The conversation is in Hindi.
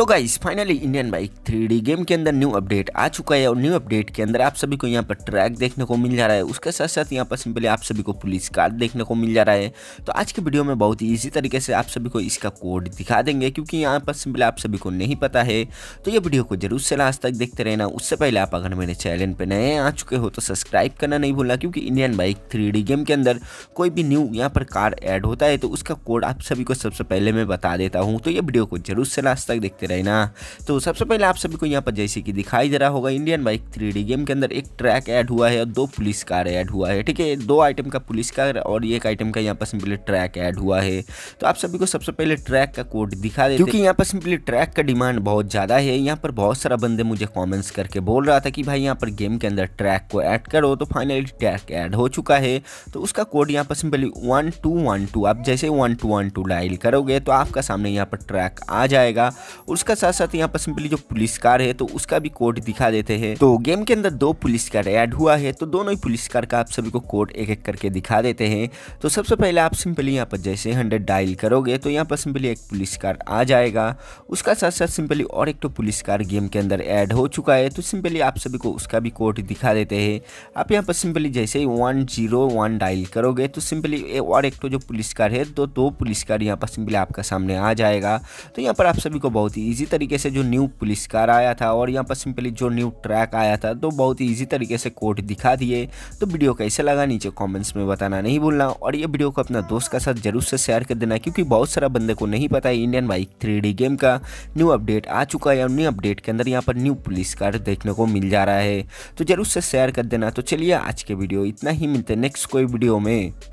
तो guys finally Indian bike three game के अंदर न्यू अपडेट आ चुका है और न्यू अपडेट के अंदर आप सभी को यहाँ पर ट्रैक देखने को मिल जा रहा है उसके साथ साथ यहाँ पर सिंपली आप सभी को पुलिस कार्ड देखने को मिल जा रहा है तो आज की वीडियो में बहुत ही ईजी तरीके से आप सभी को इसका कोड दिखा देंगे क्योंकि यहाँ पर सिंपली आप सभी को नहीं पता है तो ये वीडियो को जरूर से लास्ट तक देखते रहना उससे पहले आप अगर मेरे चैनल पर नए आ चुके हो तो सब्सक्राइब करना नहीं भूलना क्योंकि इंडियन बाइक थ्री गेम के अंदर कोई भी न्यू यहाँ पर कार्ड एड होता है तो उसका कोड आप सभी को सबसे पहले मैं बता देता हूँ तो ये वीडियो को जरूर से लास्ट तक देखते रहे ना तो सबसे पहले आप सभी को यहाँ पर जैसे कि दिखाई दे रहा होगा इंडियन बाइक थ्री गेम के अंदर एक ट्रैक ऐड हुआ है और दो पुलिस कार ऐड हुआ है ठीक है दो आइटम का पुलिस कार और एक आइटम का यहाँ पर सिंपली ट्रैक ऐड हुआ है तो आप सभी को सबसे पहले ट्रैक का कोड दिखा दे क्योंकि यहाँ पर सिंपली ट्रैक का डिमांड बहुत ज़्यादा है यहाँ पर बहुत सारा बंदे मुझे कॉमेंट्स करके बोल रहा था कि भाई यहाँ पर गेम के अंदर ट्रैक को ऐड करो तो फाइनली ट्रैक ऐड हो चुका है तो उसका कोड यहाँ पर simply one two one two आप जैसे one two one two dial करोगे तो आपका सामने यहाँ पर ट्रैक आ जाएगा और उसका साथ साथ यहाँ पर सिंपली जो पुलिस कार है तो उसका भी कोड दिखा देते हैं तो गेम के अंदर दो पुलिस कार ऐड हुआ है तो दोनों ही पुलिस कार का आप सभी को कोड एक एक करके दिखा देते हैं तो सबसे पहले आप सिंपली यहाँ पर जैसे हंड्रेड डायल करोगे तो यहाँ पर सिंपली एक पुलिस कार आ जाएगा उसका साथ साथ सिंपली और एक तो पुलिस कार गेम के अंदर ऐड हो चुका है तो सिंपली आप सभी को उसका भी कोड दिखा देते हैं आप यहाँ पर सिंपली जैसे ही वन जीरो वन डायल करोगे तो सिंपली और एक तो जो पुलिस कार है तो दो पुलिस कार यहाँ पर सिंपली आपका सामने आ जाएगा तो यहाँ पर आप सभी को बहुत थी इसी तरीके से जो न्यू पुलिस कार आया था और यहाँ पर सिंपली जो न्यू ट्रैक आया था तो बहुत ही ईजी तरीके से कोर्ट दिखा दिए तो वीडियो कैसे लगा नीचे कॉमेंट्स में बताना नहीं भूलना और ये वीडियो को अपना दोस्त के साथ जरूर से शेयर कर देना क्योंकि बहुत सारा बंदे को नहीं पता है इंडियन बाइक थ्री गेम का न्यू अपडेट आ चुका है और न्यू अपडेट के अंदर यहाँ पर न्यू पुलिस कार देखने को मिल जा रहा है तो जरूर से शेयर कर देना तो चलिए आज के वीडियो इतना ही मिलते नेक्स्ट कोई वीडियो में